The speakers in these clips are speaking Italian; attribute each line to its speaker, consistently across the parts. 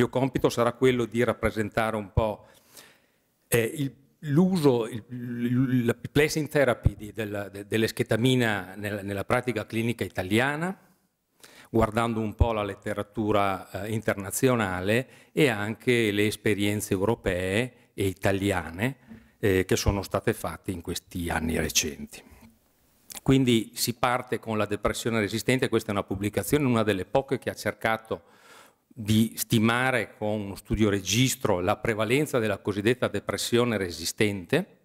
Speaker 1: mio compito sarà quello di rappresentare un po' eh, l'uso, la placing therapy di, della, de, dell'eschetamina nella, nella, pratica clinica italiana, guardando un po' la letteratura eh, internazionale e anche le esperienze europee e italiane eh, che sono state fatte in questi anni recenti. Quindi si parte con la depressione resistente, questa è una pubblicazione, una delle poche che ha cercato di stimare con uno studio registro la prevalenza della cosiddetta depressione resistente.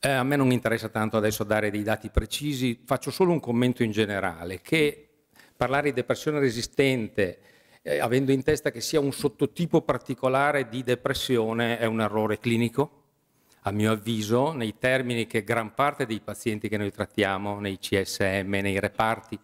Speaker 1: Eh, a me non interessa tanto adesso dare dei dati precisi, faccio solo un commento in generale, che parlare di depressione resistente eh, avendo in testa che sia un sottotipo particolare di depressione è un errore clinico, a mio avviso, nei termini che gran parte dei pazienti che noi trattiamo nei CSM, nei reparti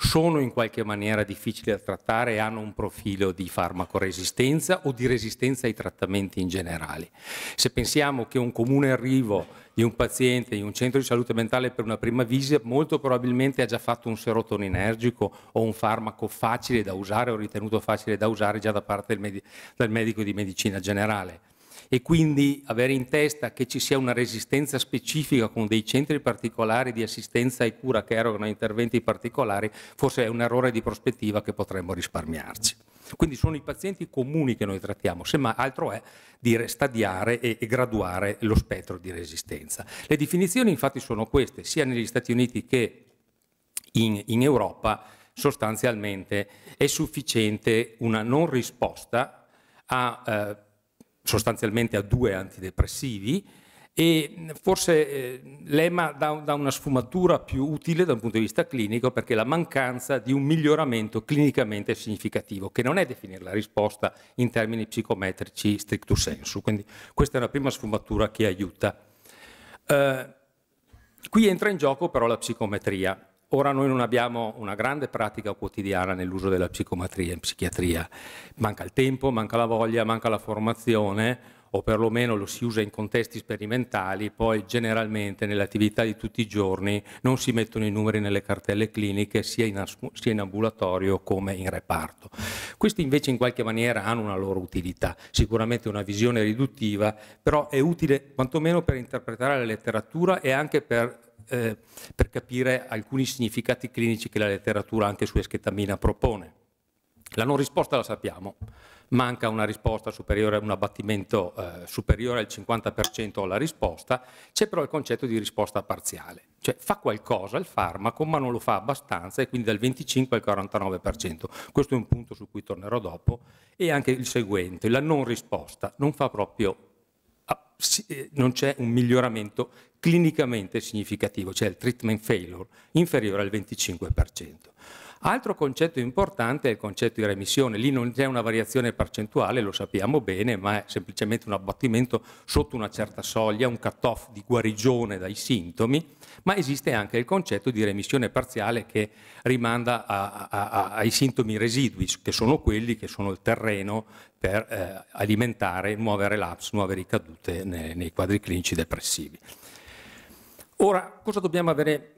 Speaker 1: sono in qualche maniera difficili da trattare e hanno un profilo di farmacoresistenza o di resistenza ai trattamenti in generale. Se pensiamo che un comune arrivo di un paziente in un centro di salute mentale per una prima visita molto probabilmente ha già fatto un serotoninergico o un farmaco facile da usare o ritenuto facile da usare già da parte del, medico di medicina generale e quindi avere in testa che ci sia una resistenza specifica con dei centri particolari di assistenza e cura che erogano interventi particolari, forse è un errore di prospettiva che potremmo risparmiarci. Quindi sono i pazienti comuni che noi trattiamo, semmai altro è dire stadiare e, graduare lo spettro di resistenza. Le definizioni infatti sono queste, sia negli Stati Uniti che in, in Europa sostanzialmente è sufficiente una non risposta a eh, sostanzialmente a due antidepressivi e forse eh, l'EMA dà, dà, una sfumatura più utile dal punto di vista clinico perché la mancanza di un miglioramento clinicamente significativo, che non è definire la risposta in termini psicometrici stricto sensu. Quindi questa è una prima sfumatura che aiuta. Eh, qui entra in gioco però la psicometria. Ora noi non abbiamo una grande pratica quotidiana nell'uso della psicomatria in psichiatria. Manca il tempo, manca la voglia, manca la formazione o perlomeno lo si usa in contesti sperimentali, poi generalmente nelle attività di tutti i giorni non si mettono i numeri nelle cartelle cliniche sia in, sia in ambulatorio come in reparto. Questi invece in qualche maniera hanno una loro utilità, sicuramente una visione riduttiva, però è utile quantomeno per interpretare la letteratura e anche per eh, per capire alcuni significati clinici che la letteratura anche su eschetamina propone. La non risposta la sappiamo, manca una risposta superiore a un abbattimento eh, superiore al 50% alla risposta, c'è però il concetto di risposta parziale, cioè fa qualcosa il farmaco ma non lo fa abbastanza e quindi dal 25 al 49%. Questo è un punto su cui tornerò dopo e anche il seguente, la non risposta non fa proprio eh, non c'è un miglioramento clinicamente significativo, cioè il treatment failure inferiore al 25%. Altro concetto importante è il concetto di remissione, lì non c'è una variazione percentuale, lo sappiamo bene, ma è semplicemente un abbattimento sotto una certa soglia, un cut-off di guarigione dai sintomi, ma esiste anche il concetto di remissione parziale che rimanda a, a, a, ai sintomi residui, che sono quelli che sono il terreno per eh, alimentare nuove relapse, nuove ricadute nei, nei quadri clinici depressivi. Ora, cosa dobbiamo avere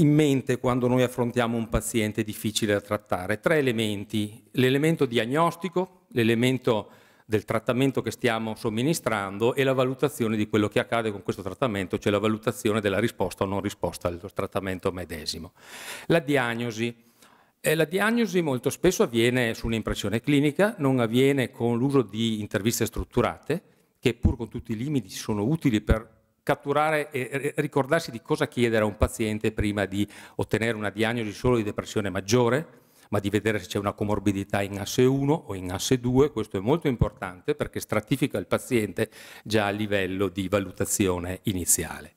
Speaker 1: in mente quando noi affrontiamo un paziente difficile da trattare? Tre elementi, l'elemento diagnostico, l'elemento del trattamento che stiamo somministrando e la valutazione di quello che accade con questo trattamento, cioè la valutazione della risposta o non risposta al trattamento medesimo. La diagnosi. Eh, la diagnosi molto spesso avviene su un'impressione clinica, non avviene con l'uso di interviste strutturate, che pur con tutti i limiti sono utili per catturare e ricordarsi di cosa chiedere a un paziente prima di ottenere una diagnosi solo di depressione maggiore, ma di vedere se c'è una comorbidità in asse 1 o in asse 2, questo è molto importante perché stratifica il paziente già a livello di valutazione iniziale.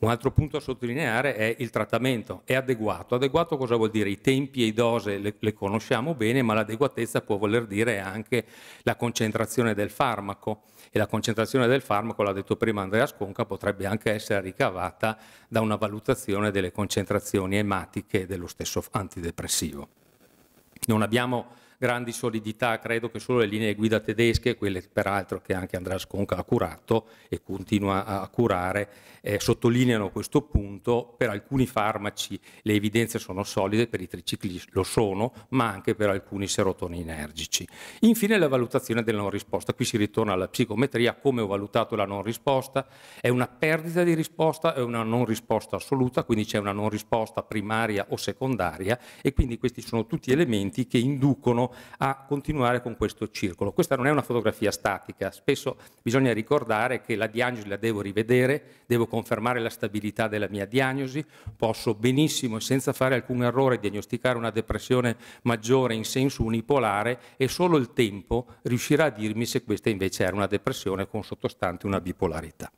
Speaker 1: Un altro punto a sottolineare è il trattamento. È adeguato. Adeguato cosa vuol dire? I tempi e i dose le, le conosciamo bene, ma l'adeguatezza può voler dire anche la concentrazione del farmaco. E la concentrazione del farmaco, l'ha detto prima Andrea Sconca, potrebbe anche essere ricavata da una valutazione delle concentrazioni ematiche dello stesso antidepressivo. Non abbiamo grandi solidità, credo che solo le linee guida tedesche, quelle peraltro che anche Andrea Sconca ha curato e continua a curare, eh, sottolineano questo punto, per alcuni farmaci le evidenze sono solide, per i tricicli lo sono, ma anche per alcuni serotoninergici. Infine la valutazione della non risposta, qui si ritorna alla psicometria, come ho valutato la non risposta, è una perdita di risposta, è una non risposta assoluta, quindi c'è una non risposta primaria o secondaria e quindi questi sono tutti elementi che inducono a continuare con questo circolo. Questa non è una fotografia statica, spesso bisogna ricordare che la diagnosi la devo rivedere, devo confermare la stabilità della mia diagnosi, posso benissimo e senza fare alcun errore diagnosticare una depressione maggiore in senso unipolare e solo il tempo riuscirà a dirmi se questa invece era una depressione con sottostante una bipolarità.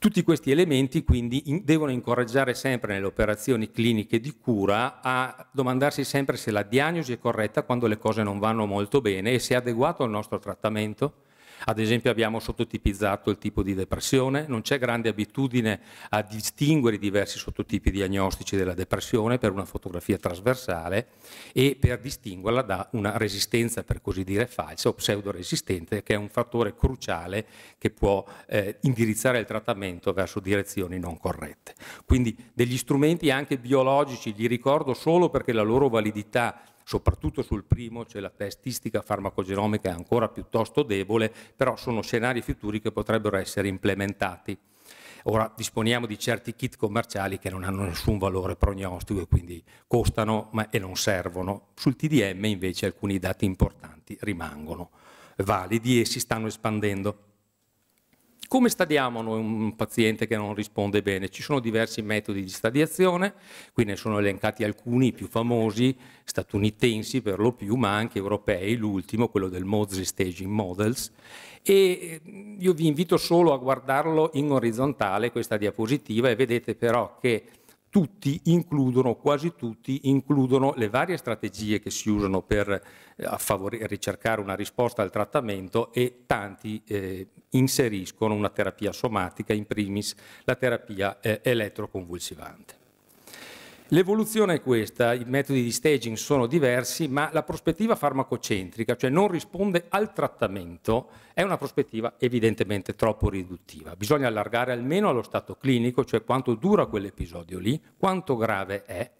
Speaker 1: Tutti questi elementi quindi in, devono incoraggiare sempre nelle operazioni cliniche di cura a domandarsi sempre se la diagnosi è corretta quando le cose non vanno molto bene e se è adeguato al nostro trattamento ad esempio abbiamo sottotipizzato il tipo di depressione, non c'è grande abitudine a distinguere i diversi sottotipi diagnostici della depressione per una fotografia trasversale e per distinguerla da una resistenza per così dire falsa o pseudoresistente che è un fattore cruciale che può eh, indirizzare il trattamento verso direzioni non corrette. Quindi degli strumenti anche biologici, li ricordo solo perché la loro validità soprattutto sul primo, cioè la testistica farmacogenomica è ancora piuttosto debole, però sono scenari futuri che potrebbero essere implementati. Ora disponiamo di certi kit commerciali che non hanno nessun valore prognostico e quindi costano ma, e non servono. Sul TDM invece alcuni dati importanti rimangono validi e si stanno espandendo. Come stadiamo noi un paziente che non risponde bene? Ci sono diversi metodi di stadiazione, qui ne sono elencati alcuni, i più famosi, statunitensi per lo più, ma anche europei, l'ultimo, quello del Mosley Staging Models. E mm, io vi invito solo a guardarlo in orizzontale questa diapositiva e vedete però che tutti includono, quasi tutti includono le varie strategie che si usano per eh, favore, ricercare una risposta al trattamento e tanti eh, inseriscono una terapia somatica, in primis la terapia eh, elettroconvulsivante. L'evoluzione è questa, i metodi di staging sono diversi, ma la prospettiva farmacocentrica, cioè non risponde al trattamento, è una prospettiva evidentemente troppo riduttiva. Bisogna allargare almeno allo stato clinico, cioè quanto dura quell'episodio lì, quanto grave è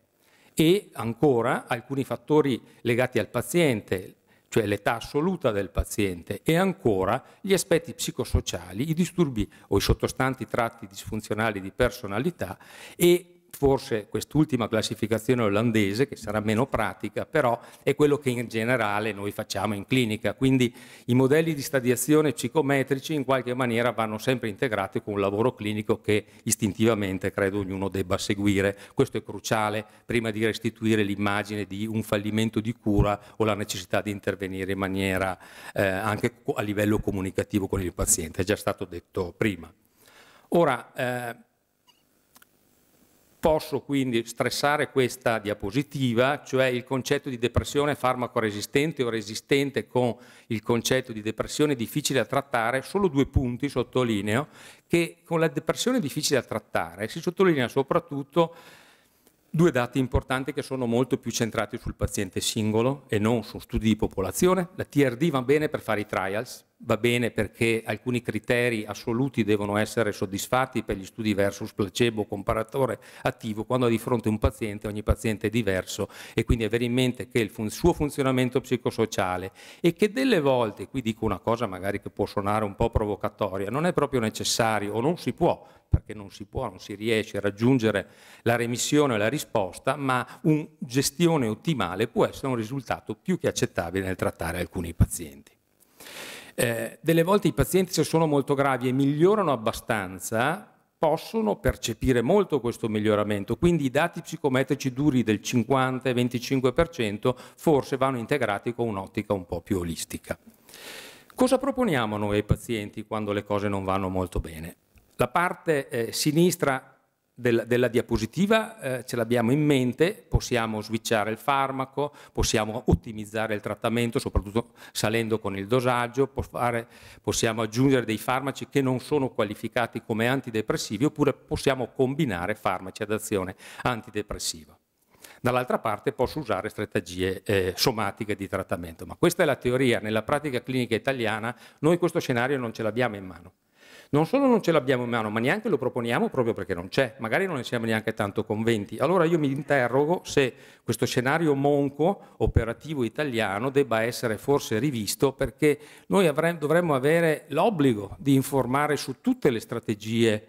Speaker 1: e ancora alcuni fattori legati al paziente, cioè l'età assoluta del paziente e ancora gli aspetti psicosociali, i disturbi o i sottostanti tratti disfunzionali di personalità e Forse quest'ultima classificazione olandese, che sarà meno pratica, però è quello che in generale noi facciamo in clinica. Quindi i modelli di stadiazione psicometrici in qualche maniera vanno sempre integrati con un lavoro clinico che istintivamente credo ognuno debba seguire. Questo è cruciale prima di restituire l'immagine di un fallimento di cura o la necessità di intervenire in maniera eh, anche a livello comunicativo con il paziente. È già stato detto prima. Ora, eh, Posso quindi stressare questa diapositiva, cioè il concetto di depressione farmacoresistente o resistente con il concetto di depressione difficile da trattare, solo due punti sottolineo, che con la depressione difficile da trattare si sottolinea soprattutto due dati importanti che sono molto più centrati sul paziente singolo e non su studi di popolazione. La TRD va bene per fare i trials, va bene perché alcuni criteri assoluti devono essere soddisfatti per gli studi versus placebo, comparatore attivo, quando di fronte un paziente, ogni paziente è diverso e quindi avere in mente che il fun suo funzionamento psicosociale e che delle volte, qui dico una cosa magari che può suonare un po' provocatoria, non è proprio necessario o non si può perché non si può, non si riesce a raggiungere la remissione o la risposta, ma una gestione ottimale può essere un risultato più che accettabile nel trattare alcuni pazienti. Eh, delle volte i pazienti se sono molto gravi e migliorano abbastanza possono percepire molto questo miglioramento, quindi i dati psicometrici duri del 50-25% forse vanno integrati con un'ottica un po' più olistica. Cosa proponiamo noi ai pazienti quando le cose non vanno molto bene? La parte eh, sinistra del, della diapositiva eh, ce l'abbiamo in mente, possiamo switchare il farmaco, possiamo ottimizzare il trattamento, soprattutto salendo con il dosaggio, fare, possiamo aggiungere dei farmaci che non sono qualificati come antidepressivi oppure possiamo combinare farmaci ad azione antidepressiva dall'altra parte posso usare strategie eh, somatiche di trattamento. Ma questa è la teoria, nella pratica clinica italiana noi questo scenario non ce l'abbiamo in mano. Non solo non ce l'abbiamo in mano, ma neanche lo proponiamo proprio perché non c'è, magari non ne siamo neanche tanto convinti. Allora io mi interrogo se questo scenario monco operativo italiano debba essere forse rivisto perché noi avremmo, dovremmo avere l'obbligo di informare su tutte le strategie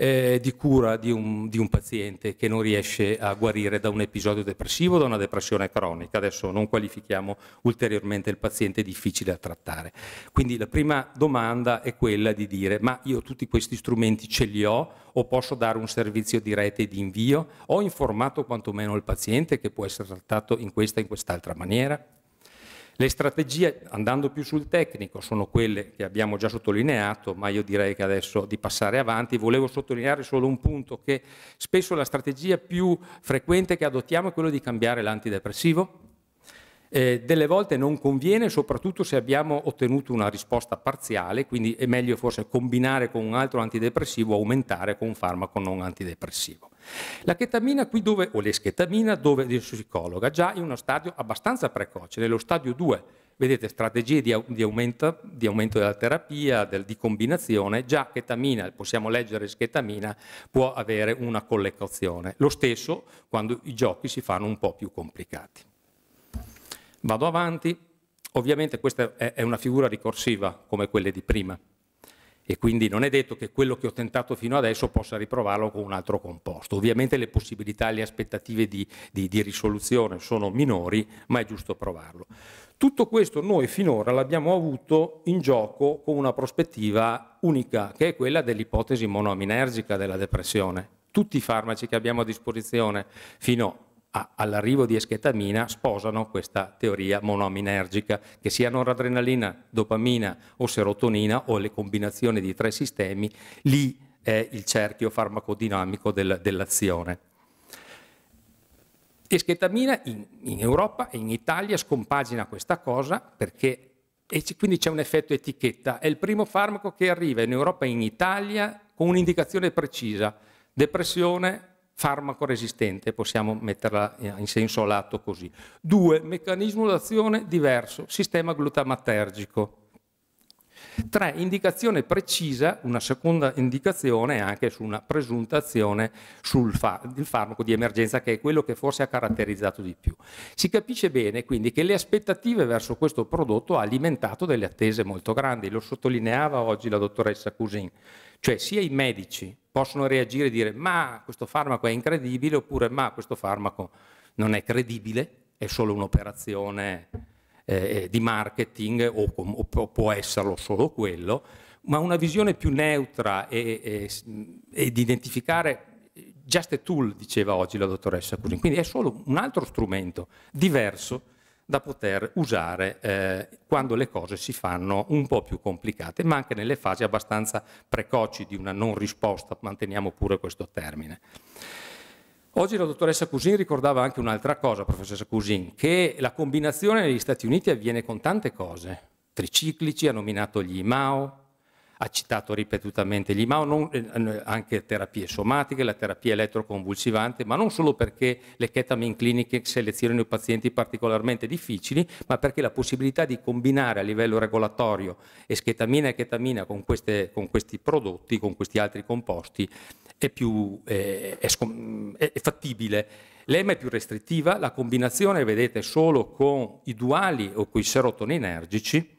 Speaker 1: eh, di cura di un, di un, paziente che non riesce a guarire da un episodio depressivo o da una depressione cronica. Adesso non qualifichiamo ulteriormente il paziente difficile da trattare. Quindi la prima domanda è quella di dire ma io tutti questi strumenti ce li ho o posso dare un servizio di rete di invio? Ho informato quantomeno il paziente che può essere trattato in questa e in quest'altra maniera? Le strategie, andando più sul tecnico, sono quelle che abbiamo già sottolineato, ma io direi che adesso di passare avanti. Volevo sottolineare solo un punto, che spesso la strategia più frequente che adottiamo è quella di cambiare l'antidepressivo, eh, delle volte non conviene, soprattutto se abbiamo ottenuto una risposta parziale, quindi è meglio forse combinare con un altro antidepressivo, o aumentare con un farmaco non antidepressivo. La chetamina qui dove, o l'eschetamina dove il psicologa, già in uno stadio abbastanza precoce, nello stadio 2, vedete strategie di, di, aumento, di aumento, della terapia, del, di combinazione, già chetamina, possiamo leggere schetamina, può avere una collocazione. Lo stesso quando i giochi si fanno un po' più complicati. Vado avanti, ovviamente questa è una figura ricorsiva come quelle di prima e quindi non è detto che quello che ho tentato fino adesso possa riprovarlo con un altro composto. Ovviamente le possibilità e le aspettative di, di, di, risoluzione sono minori, ma è giusto provarlo. Tutto questo noi finora l'abbiamo avuto in gioco con una prospettiva unica, che è quella dell'ipotesi monoaminergica della depressione. Tutti i farmaci che abbiamo a disposizione fino all'arrivo di eschetamina sposano questa teoria monominergica, che sia noradrenalina, dopamina o serotonina o le combinazioni di tre sistemi, lì è il cerchio farmacodinamico del, dell'azione. Eschetamina in, in Europa e in Italia scompagina questa cosa perché e quindi c'è un effetto etichetta. È il primo farmaco che arriva in Europa e in Italia con un'indicazione precisa, depressione, farmaco resistente, possiamo metterla in senso lato così. Due, meccanismo d'azione diverso, sistema glutamatergico. Tre, indicazione precisa, una seconda indicazione anche su una presunta azione sul fa farmaco di emergenza che è quello che forse ha caratterizzato di più. Si capisce bene quindi che le aspettative verso questo prodotto ha alimentato delle attese molto grandi, lo sottolineava oggi la dottoressa Cusin, cioè sia i medici possono reagire e dire ma questo farmaco è incredibile oppure ma questo farmaco non è credibile, è solo un'operazione eh, eh, di marketing o, o, può esserlo solo quello, ma una visione più neutra e, e, e di identificare eh, just a tool, diceva oggi la dottoressa Cusin, quindi è solo un altro strumento diverso da poter usare eh, quando le cose si fanno un po' più complicate, ma anche nelle fasi abbastanza precoci di una non risposta, manteniamo pure questo termine. Oggi la dottoressa Cusin ricordava anche un'altra cosa, professoressa Cousin, che la combinazione negli Stati Uniti avviene con tante cose. Triciclici, ha nominato gli IMAO, ha citato ripetutamente gli IMAO, non, eh, anche terapie somatiche, la terapia elettroconvulsivante, ma non solo perché le ketamine cliniche selezionano i pazienti particolarmente difficili, ma perché la possibilità di combinare a livello regolatorio eschetamina e ketamina con, queste, con questi prodotti, con questi altri composti, è più eh, è, è, è fattibile. L'EMA è più restrittiva, la combinazione vedete solo con i duali o con i serotoninergici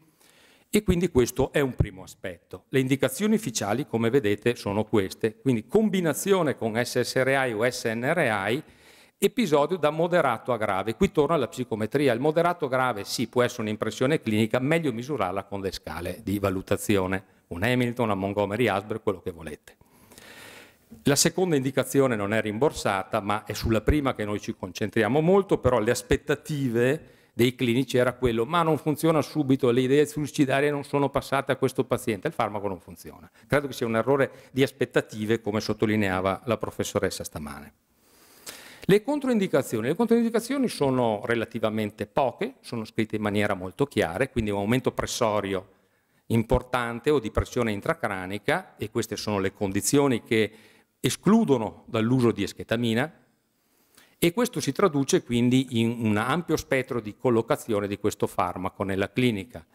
Speaker 1: e quindi questo è un primo aspetto. Le indicazioni ufficiali, come vedete, sono queste, quindi combinazione con SSRI o SNRI, episodio da moderato a grave. Qui torno alla psicometria. Il moderato grave sì può essere un'impressione clinica, meglio misurarla con le scale di valutazione, un Hamilton, una Montgomery Asbury, quello che volete. La seconda indicazione non è rimborsata, ma è sulla prima che noi ci concentriamo molto, però le aspettative dei clinici era quello, ma non funziona subito, le idee suicidarie non sono passate a questo paziente, il farmaco non funziona. Credo che sia un errore di aspettative, come sottolineava la professoressa stamane. Le controindicazioni. Le controindicazioni sono relativamente poche, sono scritte in maniera molto chiara, quindi un aumento pressorio importante o di pressione intracranica, e queste sono le condizioni che escludono dall'uso di eschetamina e questo si traduce quindi in un ampio spettro di collocazione di questo farmaco nella clinica.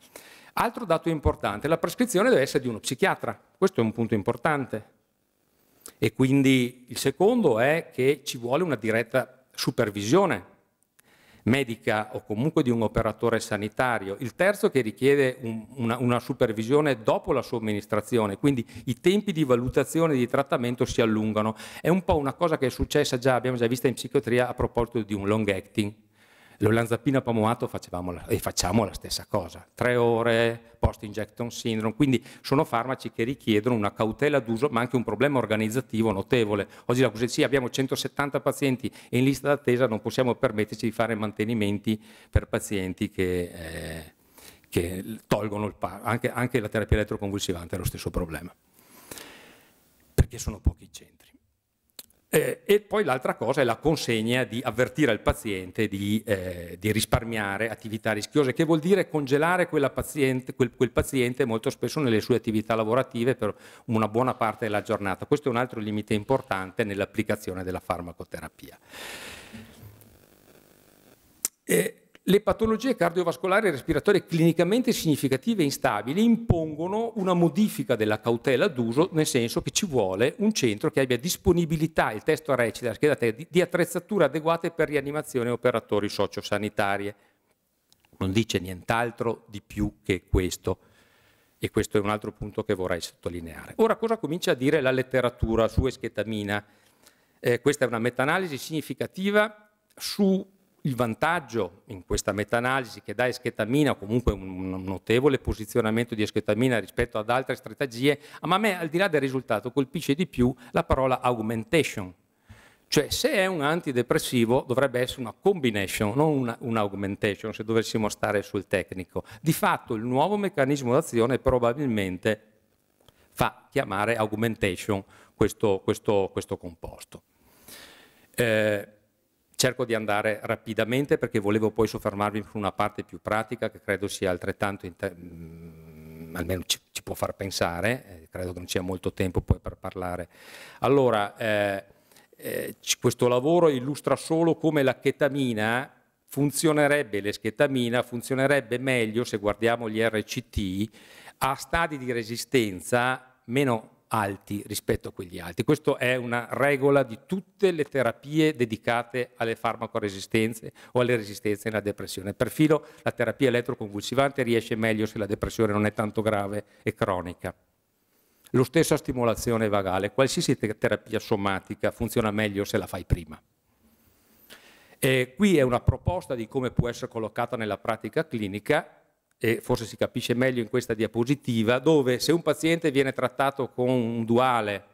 Speaker 1: Altro dato importante, la prescrizione deve essere di uno psichiatra, questo è un punto importante. E quindi il secondo è che ci vuole una diretta supervisione medica o comunque di un operatore sanitario, il terzo che richiede un, una, una, supervisione dopo la somministrazione, quindi i tempi di valutazione e di trattamento si allungano. È un po' una cosa che è successa già, abbiamo già visto in psichiatria a proposito di un long acting. L'olanzapina lanzapina facevamo la, e facciamo la stessa cosa, tre ore, post-injection syndrome, quindi sono farmaci che richiedono una cautela d'uso ma anche un problema organizzativo notevole. Oggi la così abbiamo 170 pazienti in lista d'attesa, non possiamo permetterci di fare mantenimenti per pazienti che, eh, che tolgono il parto, anche, anche la terapia elettroconvulsivante è lo stesso problema, perché sono pochi centri. Eh, e poi l'altra cosa è la consegna di avvertire il paziente di, eh, di risparmiare attività rischiose, che vuol dire congelare paziente, quel, quel, paziente molto spesso nelle sue attività lavorative per una buona parte della giornata. Questo è un altro limite importante nell'applicazione della farmacoterapia. E eh, le patologie cardiovascolari e respiratorie clinicamente significative e instabili impongono una modifica della cautela d'uso, nel senso che ci vuole un centro che abbia disponibilità, il testo recita, schedate, di, di attrezzature adeguate per rianimazione e operatori sociosanitarie. Non dice nient'altro di più che questo. E questo è un altro punto che vorrei sottolineare. Ora cosa comincia a dire la letteratura su eschetamina? Eh, questa è una meta-analisi significativa su il vantaggio in questa meta-analisi che dà eschetamina, o comunque un notevole posizionamento di eschetamina rispetto ad altre strategie, ma a me al di là del risultato colpisce di più la parola augmentation. Cioè se è un antidepressivo dovrebbe essere una combination, non una, un augmentation, se dovessimo stare sul tecnico. Di fatto il nuovo meccanismo d'azione probabilmente fa chiamare augmentation questo, questo, questo composto. Eh, Cerco di andare rapidamente perché volevo poi soffermarvi su una parte più pratica che credo sia altrettanto, mm, almeno ci, ci, può far pensare, eh, credo che non sia molto tempo poi per parlare. Allora, eh, eh, questo lavoro illustra solo come la chetamina funzionerebbe, l'eschetamina funzionerebbe meglio se guardiamo gli RCT a stadi di resistenza meno alti rispetto a quegli alti. Questa è una regola di tutte le terapie dedicate alle farmacoresistenze o alle resistenze nella depressione. Perfino la terapia elettroconvulsivante riesce meglio se la depressione non è tanto grave e cronica. Lo stesso a stimolazione vagale, qualsiasi terapia somatica funziona meglio se la fai prima. E qui è una proposta di come può essere collocata nella pratica clinica e forse si capisce meglio in questa diapositiva, dove se un paziente viene trattato con un duale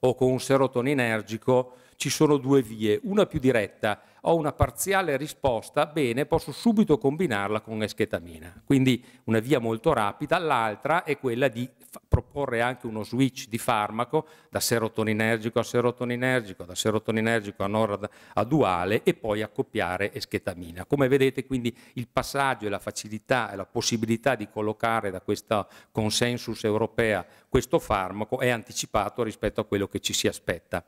Speaker 1: o con un serotoninergico, ci sono due vie, una più diretta, ho una parziale risposta, bene, posso subito combinarla con eschetamina. Quindi una via molto rapida, l'altra è quella di proporre anche uno switch di farmaco da serotoninergico a serotoninergico, da serotoninergico a norad a duale e poi accoppiare eschetamina. Come vedete quindi il passaggio e la facilità e la possibilità di collocare da questa consensus europea questo farmaco è anticipato rispetto a quello che ci si aspetta.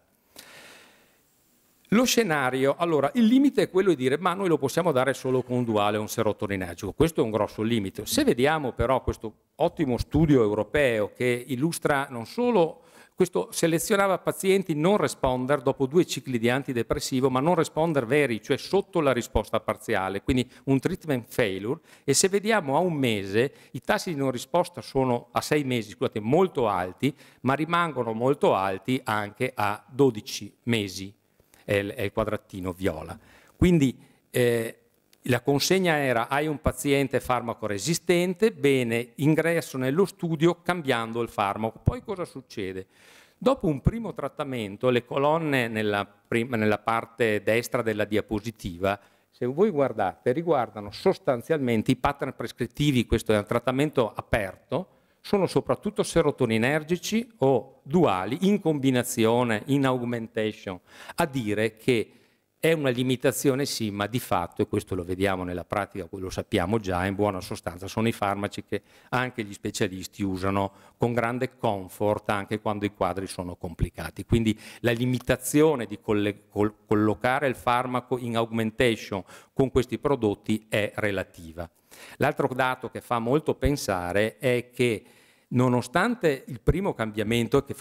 Speaker 1: Lo scenario, allora, il limite è quello di dire ma noi lo possiamo dare solo con un duale o un serotoninergico, questo è un grosso limite. Se vediamo però questo ottimo studio europeo che illustra non solo, questo selezionava pazienti non responder dopo due cicli di antidepressivo, ma non responder veri, cioè sotto la risposta parziale, quindi un treatment failure, e se vediamo a un mese i tassi di non risposta sono a sei mesi, scusate, molto alti, ma rimangono molto alti anche a 12 mesi è il quadratino viola. Quindi eh, la consegna era hai un paziente farmaco resistente, bene, ingresso nello studio cambiando il farmaco. Poi cosa succede? Dopo un primo trattamento, le colonne nella, prima, nella, parte destra della diapositiva, se voi guardate, riguardano sostanzialmente i pattern prescrittivi, questo è un trattamento aperto, sono soprattutto serotoninergici o duali in combinazione, in augmentation, a dire che è una limitazione sì, ma di fatto, e questo lo vediamo nella pratica, lo sappiamo già, in buona sostanza sono i farmaci che anche gli specialisti usano con grande comfort anche quando i quadri sono complicati. Quindi la limitazione di col collocare il farmaco in augmentation con questi prodotti è relativa. L'altro dato che fa molto pensare è che Nonostante il primo cambiamento che,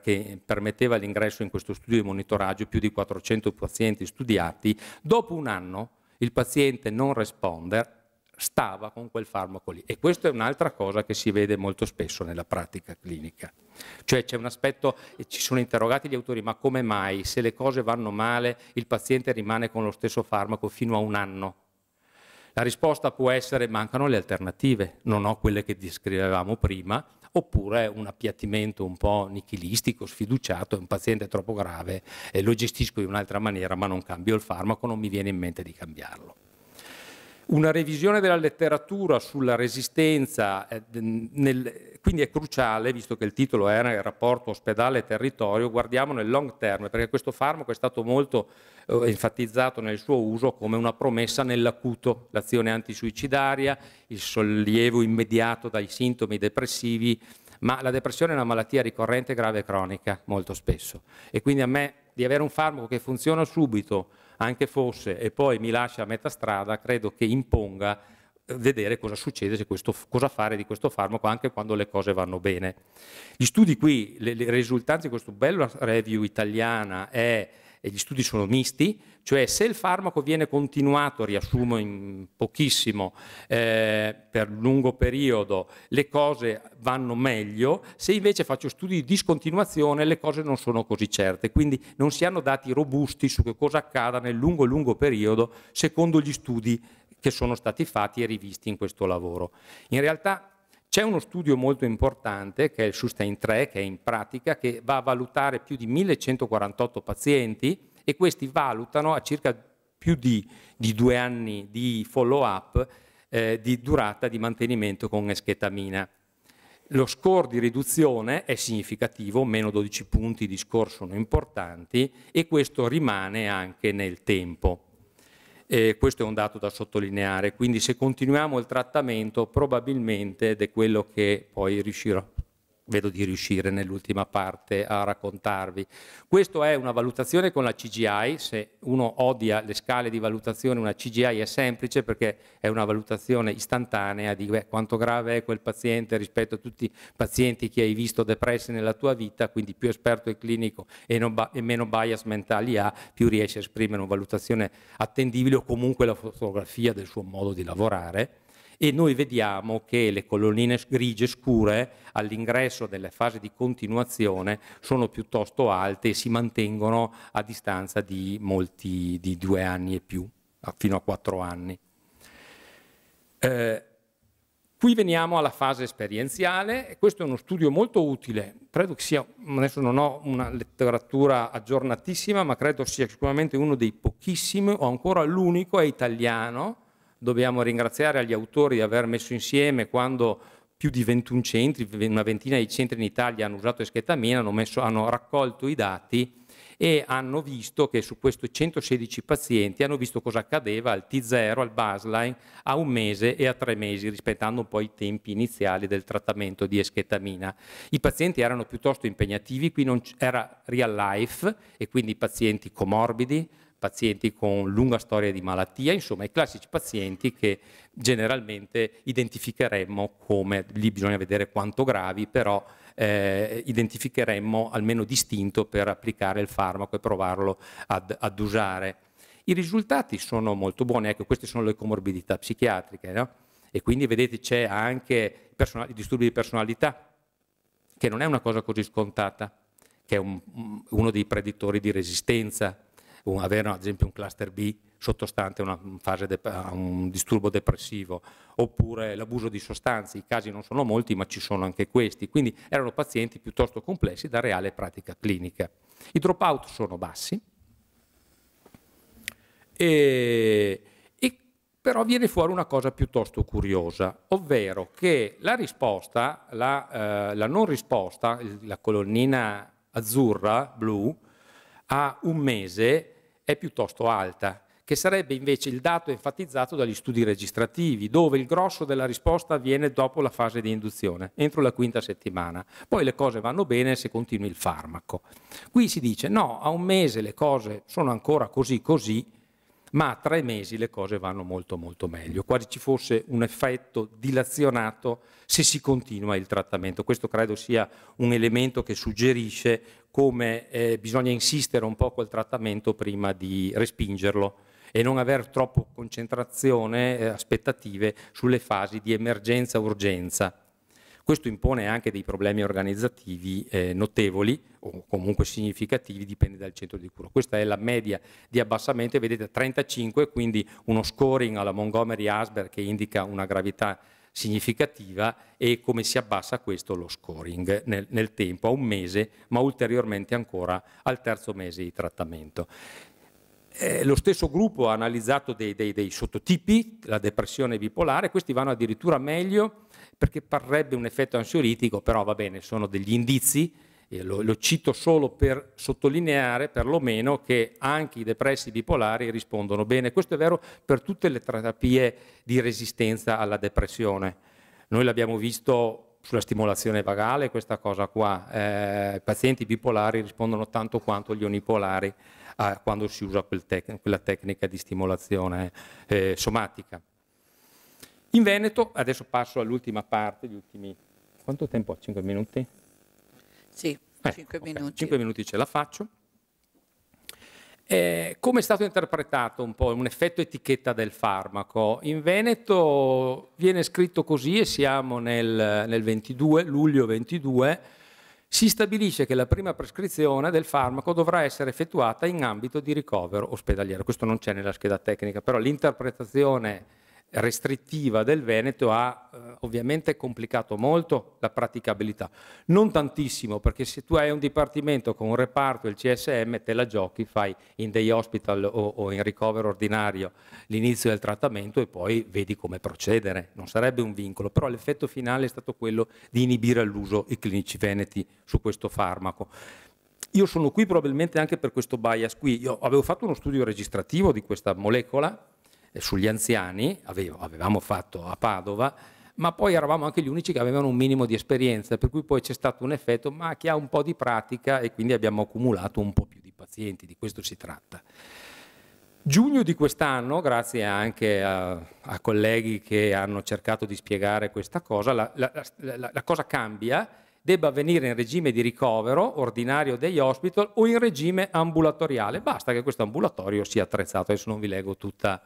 Speaker 1: che, permetteva l'ingresso in questo studio di monitoraggio più di 400 pazienti studiati, dopo un anno il paziente non responder stava con quel farmaco lì. E questa è un'altra cosa che si vede molto spesso nella pratica clinica. Cioè c'è un aspetto, ci sono interrogati gli autori, ma come mai se le cose vanno male il paziente rimane con lo stesso farmaco fino a un anno? La risposta può essere mancano le alternative, non ho quelle che descrivevamo prima, oppure un appiattimento un po' nichilistico, sfiduciato, è un paziente troppo grave, eh, lo gestisco in un'altra maniera ma non cambio il farmaco, non mi viene in mente di cambiarlo. Una revisione della letteratura sulla resistenza, eh, nel, quindi è cruciale, visto che il titolo era il rapporto ospedale-territorio, guardiamo nel long term, perché questo farmaco è stato molto eh, enfatizzato nel suo uso come una promessa nell'acuto, l'azione antisuicidaria, il sollievo immediato dai sintomi depressivi, ma la depressione è una malattia ricorrente, grave e cronica molto spesso. E quindi a me di avere un farmaco che funziona subito, anche fosse, e poi mi lascia a metà strada, credo che imponga eh, vedere cosa succede, questo, cosa fare di questo farmaco anche quando le cose vanno bene. Gli studi qui, le, le risultanze di questo bello review italiana è e gli studi sono misti, cioè se il farmaco viene continuato, riassumo in pochissimo, eh, per lungo periodo, le cose vanno meglio, se invece faccio studi di discontinuazione le cose non sono così certe, quindi non si hanno dati robusti su che cosa accada nel lungo e lungo periodo secondo gli studi che sono stati fatti e rivisti in questo lavoro. In realtà c'è uno studio molto importante che è il Sustain 3, che è in pratica, che va a valutare più di 1148 pazienti e questi valutano a circa più di, di due anni di follow-up eh, di durata di mantenimento con eschetamina. Lo score di riduzione è significativo, meno 12 punti di score sono importanti e questo rimane anche nel tempo eh, questo è un dato da sottolineare, quindi se continuiamo il trattamento probabilmente ed è quello che poi riuscirò vedo di riuscire nell'ultima parte a raccontarvi. Questa è una valutazione con la CGI, se uno odia le scale di valutazione una CGI è semplice perché è una valutazione istantanea di beh, quanto grave è quel paziente rispetto a tutti i pazienti che hai visto depressi nella tua vita, quindi più esperto il clinico e, e meno bias mentali ha, più riesce a esprimere una valutazione attendibile o comunque la fotografia del suo modo di lavorare e noi vediamo che le colonnine grigie scure all'ingresso delle fasi di continuazione sono piuttosto alte e si mantengono a distanza di, molti, di due anni e più, fino a quattro anni. Eh, Qui veniamo alla fase esperienziale e questo è uno studio molto utile, credo che sia, adesso non ho una letteratura aggiornatissima, ma credo sia sicuramente uno dei pochissimi o ancora l'unico è italiano dobbiamo ringraziare agli autori di aver messo insieme quando più di 21 centri, una ventina di centri in Italia hanno usato Eschetamina, hanno, messo, hanno raccolto i dati e hanno visto che su questi 116 pazienti hanno visto cosa accadeva al T0, al baseline, a un mese e a tre mesi, rispettando un po' i tempi iniziali del trattamento di eschetamina. I pazienti erano piuttosto impegnativi, qui non era real life e quindi pazienti comorbidi, pazienti con lunga storia di malattia, insomma i classici pazienti che generalmente identificheremmo come, lì bisogna vedere quanto gravi, però eh, identificheremmo almeno distinto per applicare il farmaco e provarlo ad, ad usare. I risultati sono molto buoni, ecco queste sono le comorbidità psichiatriche, no? e quindi vedete c'è anche i disturbi di personalità, che non è una cosa così scontata, che è un, uno dei predittori di resistenza, un, avere ad esempio un cluster B sottostante a un disturbo depressivo, oppure l'abuso di sostanze, i casi non sono molti ma ci sono anche questi, quindi erano pazienti piuttosto complessi da reale pratica clinica. I dropout sono bassi, e, e però viene fuori una cosa piuttosto curiosa, ovvero che la risposta, la, eh, la non risposta, la colonnina azzurra, blu, a un mese è piuttosto alta, che sarebbe invece il dato enfatizzato dagli studi registrativi, dove il grosso della risposta avviene dopo la fase di induzione, entro la quinta settimana. Poi le cose vanno bene se continui il farmaco. Qui si dice no, a un mese le cose sono ancora così così, ma a tre mesi le cose vanno molto molto meglio, quasi ci fosse un effetto dilazionato se si continua il trattamento. Questo credo sia un elemento che suggerisce come eh, bisogna insistere un po' col trattamento prima di respingerlo e non avere troppo concentrazione, eh, aspettative sulle fasi di emergenza-urgenza questo impone anche dei problemi organizzativi eh, notevoli o comunque significativi, dipende dal centro di cura. Questa è la media di abbassamento, vedete 35, quindi uno scoring alla Montgomery Asber che indica una gravità significativa e come si abbassa questo lo scoring nel, nel tempo, a un mese, ma ulteriormente ancora al terzo mese di trattamento. Eh, lo stesso gruppo ha analizzato dei, dei, dei, sottotipi, la depressione bipolare, questi vanno addirittura meglio perché parrebbe un effetto ansiolitico, però va bene, sono degli indizi, eh, lo, lo, cito solo per sottolineare perlomeno che anche i depressi bipolari rispondono bene. Questo è vero per tutte le terapie di resistenza alla depressione. Noi l'abbiamo visto sulla stimolazione vagale, questa cosa qua, eh, i pazienti bipolari rispondono tanto quanto gli onipolari a quando si usa quel tec quella tecnica di stimolazione eh, somatica. In Veneto, adesso passo all'ultima parte, gli ultimi... Quanto tempo ho? 5 minuti? Sì, 5 eh, okay. minuti. 5 minuti ce la faccio. Eh, come è stato interpretato un po' un effetto etichetta del farmaco? In Veneto viene scritto così e siamo nel, nel 22, luglio 22, si stabilisce che la prima prescrizione del farmaco dovrà essere effettuata in ambito di ricovero ospedaliero. Questo non c'è nella scheda tecnica, però l'interpretazione restrittiva del Veneto ha eh, ovviamente complicato molto la praticabilità. Non tantissimo, perché se tu hai un dipartimento con un reparto, il CSM, te la giochi, fai in day hospital o, o in ricovero ordinario l'inizio del trattamento e poi vedi come procedere. Non sarebbe un vincolo, però l'effetto finale è stato quello di inibire all'uso i clinici veneti su questo farmaco. Io sono qui probabilmente anche per questo bias qui. Io avevo fatto uno studio registrativo di questa molecola eh, sugli anziani, avevo, avevamo fatto a Padova, ma poi eravamo anche gli unici che avevano un minimo di esperienza, per cui poi c'è stato un effetto, ma che ha un po' di pratica e quindi abbiamo accumulato un po' più di pazienti, di questo si tratta. Giugno di quest'anno, grazie anche a, a, colleghi che hanno cercato di spiegare questa cosa, la, la, la, la cosa cambia, debba avvenire in regime di ricovero ordinario degli hospital o in regime ambulatoriale, basta che questo ambulatorio sia attrezzato, adesso non vi leggo tutta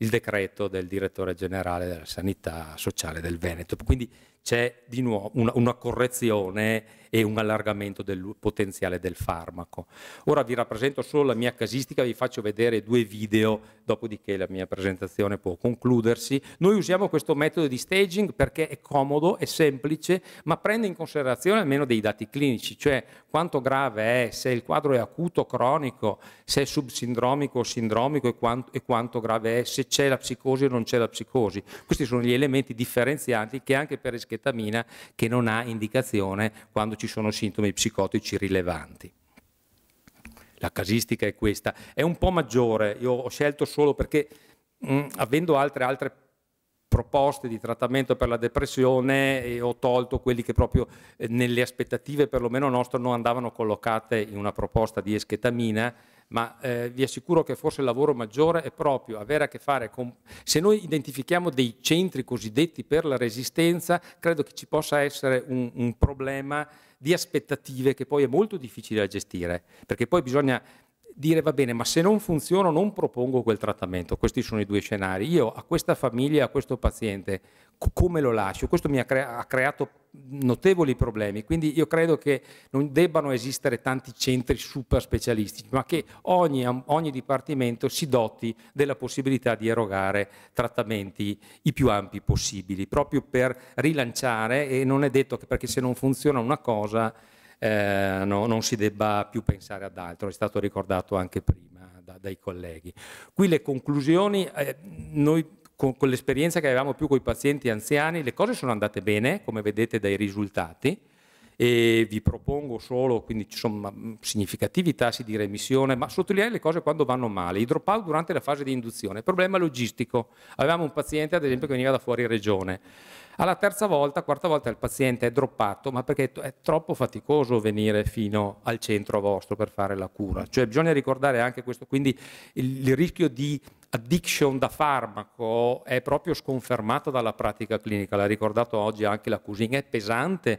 Speaker 1: il decreto del direttore generale della sanità sociale del Veneto. Quindi c'è di nuovo una, una, correzione e un allargamento del potenziale del farmaco. Ora vi rappresento solo la mia casistica, vi faccio vedere due video, dopodiché la mia presentazione può concludersi. Noi usiamo questo metodo di staging perché è comodo, è semplice, ma prende in considerazione almeno dei dati clinici, cioè quanto grave è, se il quadro è acuto, o cronico, se è subsindromico o sindromico e quanto, e quanto grave è, se c'è la psicosi o non c'è la psicosi. Questi sono gli elementi differenzianti che anche per eschetologia difetamina che non ha indicazione quando ci sono sintomi psicotici rilevanti la casistica è questa, è un po' maggiore, io ho scelto solo perché mh, mm, avendo altre, altre, proposte di trattamento per la depressione eh, ho tolto quelli che proprio eh, nelle aspettative perlomeno nostre non andavano collocate in una proposta di eschetamina ma eh, vi assicuro che forse il lavoro maggiore è proprio avere a che fare con... Se noi identifichiamo dei centri cosiddetti per la resistenza, credo che ci possa essere un, un problema di aspettative che poi è molto difficile da gestire, perché poi bisogna dire va bene, ma se non funziona non propongo quel trattamento. Questi sono i due scenari. Io a questa famiglia, a questo paziente, come lo lascio? Questo mi ha, cre- ha creato notevoli problemi, quindi io credo che non debbano esistere tanti centri super specialistici, ma che ogni, ogni dipartimento si doti della possibilità di erogare trattamenti i più ampi possibili, proprio per rilanciare e non è detto che perché se non funziona una cosa eh, no, non si debba più pensare ad altro, è stato ricordato anche prima da, dai colleghi. Qui le conclusioni, eh, noi con, con l'esperienza che avevamo più con i pazienti anziani, le cose sono andate bene, come vedete dai risultati, e vi propongo solo, quindi ci sono mm, significativi tassi di remissione, ma sottolineare le cose quando vanno male. I durante la fase di induzione, problema logistico. Avevamo un paziente, ad esempio, che veniva da fuori regione. Alla terza volta, quarta volta il paziente è droppato, ma perché è troppo faticoso venire fino al centro vostro per fare la cura. Cioè bisogna ricordare anche questo, quindi il, il rischio di addiction da farmaco è proprio sconfermato dalla pratica clinica, l'ha ricordato oggi anche la Cusin, è pesante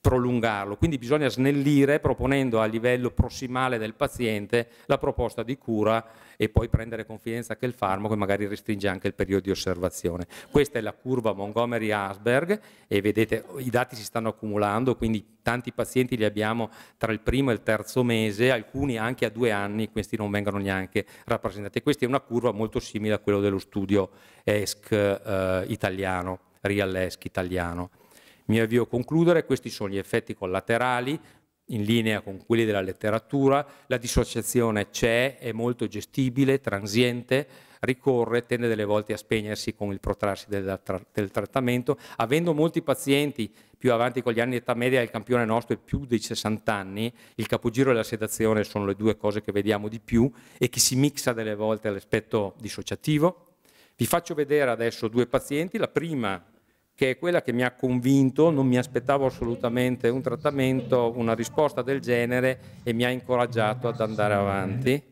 Speaker 1: prolungarlo. Quindi bisogna snellire proponendo a livello prossimale del paziente la proposta di cura e poi prendere confidenza che il farmaco magari restringe anche il periodo di osservazione. Questa è la curva Montgomery-Asberg e vedete i dati si stanno accumulando, quindi tanti pazienti li abbiamo tra il primo e il terzo mese, alcuni anche a due anni, questi non vengono neanche rappresentati. Questa è una curva molto simile a quella dello studio ESC eh, italiano, Real ESC italiano. Mi avvio a concludere, questi sono gli effetti collaterali in linea con quelli della letteratura, la dissociazione c'è, è molto gestibile, transiente, ricorre, tende delle volte a spegnersi con il protrarsi del, del, trattamento. Avendo molti pazienti più avanti con gli anni di età media, il campione nostro è più dei 60 anni, il capogiro e la sedazione sono le due cose che vediamo di più e che si mixa delle volte all'aspetto dissociativo. Vi faccio vedere adesso due pazienti, la prima che è quella che mi ha convinto, non mi aspettavo assolutamente un trattamento, una risposta del genere e mi ha incoraggiato ad andare avanti.